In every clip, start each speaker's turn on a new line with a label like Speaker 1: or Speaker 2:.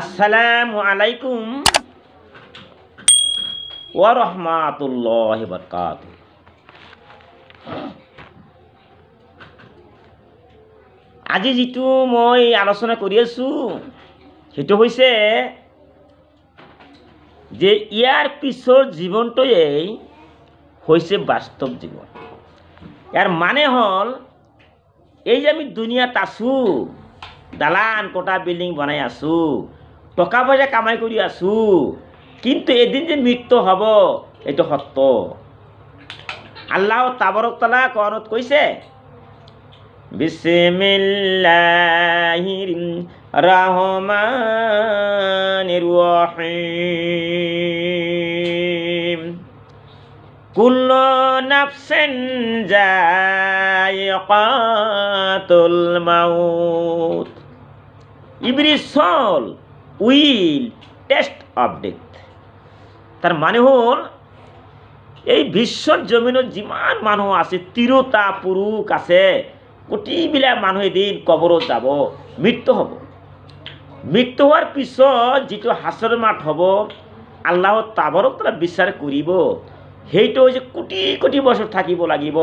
Speaker 1: আসসালামু আলাইকুম ওয়া রাহমাতুল্লাহি ওয়া আজি যিটো মই আলোচনা কৰি আছো সেইটো হৈছে যে ইয়াৰ পিছৰ জীৱনটোৱেই হৈছে বাস্তৱ জীৱন ইয়াৰ মানে হ'ল এই যে আমি দুনিয়াত আছোঁ দালান কটা বিল্ডিং বনাই আছো টকা পইচা কামাই কৰি আছো কিন্তু এদিন যে মৃত্যু হ'ব এইটো সত্য আল্লাহ তাবৰক তালা কৰণত কৈছে বিচমিল্লাহিৰ ৰাহমান কুল্লু নাফসিন যায়িকাতুল মাউত every soul will test of death তার মানে হল এই বিশ্বর জমিনত যিমান মানুহ আছে তিৰোতা পুৰুষ আছে গোটেইবিলাক মানুহ এদিন কবৰত যাব মৃত্যু হ'ব মৃত্যু হোৱাৰ পিছত যিটো হাঁচৰ মাত হ'ব আল্লাহ তাবৰক তাৰা বিচাৰ কৰিব সেইটো হৈছে কোটি কোটি বছৰ থাকিব লাগিব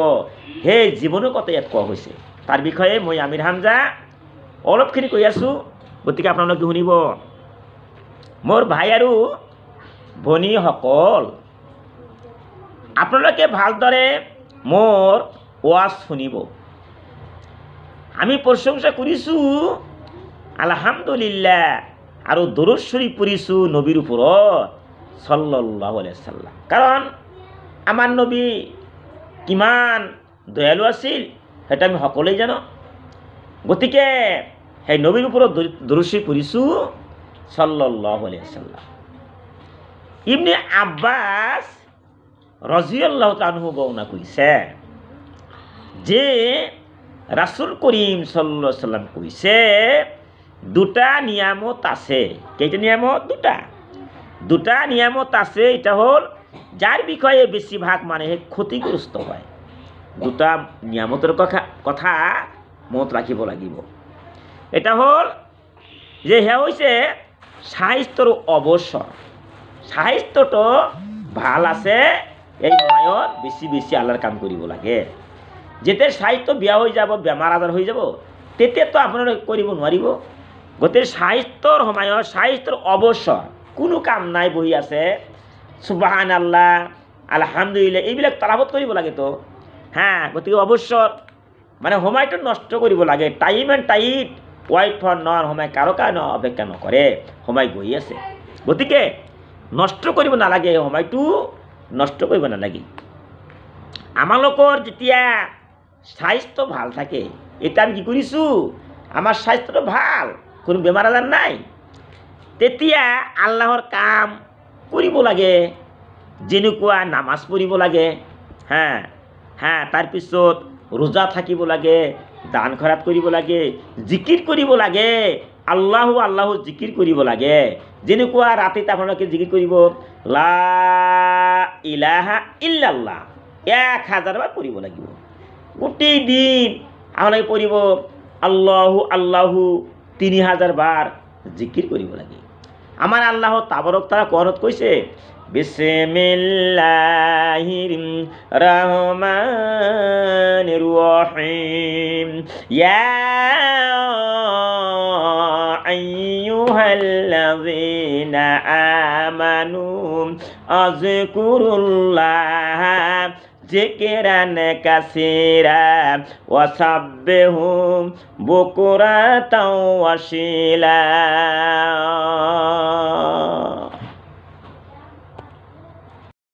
Speaker 1: সেই জীৱনৰ কথা ইয়াত কোৱা হৈছে তাৰ বিষয়ে মই আমিৰ হামজা অলপখিনি কৈ আছোঁ গতিকে আপোনালোকে শুনিব মোৰ ভাই আৰু ভনীসকল আপোনালোকে ভালদৰে মোৰ ৱাজ শুনিব আমি প্ৰশংসা কৰিছোঁ আলহামদুলিল্লা আৰু দৰশ্বৰী পৰিছোঁ নবীৰ ওপৰত চল্লাহ আলিয়া কাৰণ আমার নবী কিমান দয়ালু আছিল সেটা আমি সকলেই জানো গতিকে সেই নবীৰ ওপৰত দৰচি পৰিছোঁ সাল্লাহ ইমনি আব্বাস রজিউল্লাহ তানহু বর্ণনা কইছে যে রাসুল করিম সাল্লা সাল্লাম কইছে দুটা নিয়ামত আছে কেইটা নিয়ামত দুটা দুটা নিয়ামত আছে এটা হল যার বিষয়ে বেশিরভাগ মানুষ ক্ষতিগ্রস্ত হয় দুটা নিয়ামতের কথা কথা মত ৰাখিব লাগিব এটা হ'ল যে সেয়া হৈছে স্বাস্থ্যৰ অৱসৰ স্বাস্থ্যটো ভাল আছে এই সময়ত বেছি বেছি আল্লাৰ কাম কৰিব লাগে যেতিয়া স্বাস্থ্য বেয়া হৈ যাব বেমাৰ আজাৰ হৈ যাব তেতিয়াতো আপোনালোকে কৰিব নোৱাৰিব গতিকে স্বাস্থ্যৰ সময়ত স্বাস্থ্যৰ অৱসৰ কোনো কাম নাই বহি আছে সুবাহান আল্লাহ আলহামদুলিল্লাহ এইবিলাক তলাবত কৰিব লাগে তো হা হ্যাঁ, গতিকে অৱশ্যৰ মানে সময়টো নষ্ট কৰিব লাগে time and tide wait for none সময় কাৰো কাৰণে অপেক্ষা নকৰে সময় গৈ আছে গতিকে নষ্ট কৰিব নালাগে সময়টো নষ্ট কৰিব নালাগে আমালোকৰ যেতিয়া স্বাস্থ্য ভাল থাকে এতিয়া আমি কি কৰিছোঁ আমাৰ স্বাস্থ্যটো ভাল কোনো বেমাৰ আজাৰ নাই তেতিয়া আল্লাহৰ কাম কৰিব লাগে যেনেকুৱা নামাজ পঢ়িব লাগে হা হ্যাঁ, হা হ্যাঁ, তাৰপিছত ৰোজা থাকিব লাগে দান খৰাত কৰিব লাগে জিকিৰ কৰিব লাগে আল্লাহ আল্লাহ জিকিৰ কৰিব লাগে যেনেকুৱা রাতে আপোনালোকে জিকিৰ কৰিব লা ইলাহা ইল্লাল্লাহ এক হাজাৰবাৰ পঢ়িব লাগিব গোটেই দিন আপোনালোকে পঢ়িব আল্লাহু আল্লাহু তিনি হাজাৰবাৰ জিকিৰ কৰিব লাগে আমার আল্লাহ তাবরক তারা করত কইছে বিসমিল্লাহির রহমানির আজকুরুল্লাহ জিকিরান কাসিরা ওয়াসাব্বিহু বুকুরাতাও ওয়াসিলা